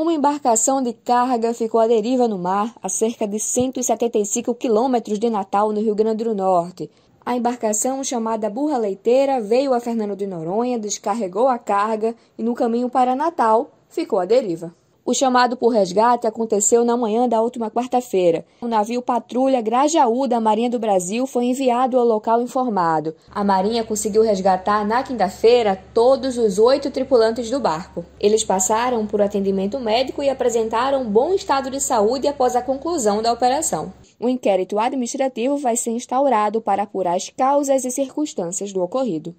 Uma embarcação de carga ficou à deriva no mar, a cerca de 175 quilômetros de Natal, no Rio Grande do Norte. A embarcação, chamada Burra Leiteira, veio a Fernando de Noronha, descarregou a carga e, no caminho para Natal, ficou à deriva. O chamado por resgate aconteceu na manhã da última quarta-feira. O navio patrulha Grajaú da Marinha do Brasil foi enviado ao local informado. A Marinha conseguiu resgatar na quinta-feira todos os oito tripulantes do barco. Eles passaram por atendimento médico e apresentaram bom estado de saúde após a conclusão da operação. O inquérito administrativo vai ser instaurado para apurar as causas e circunstâncias do ocorrido.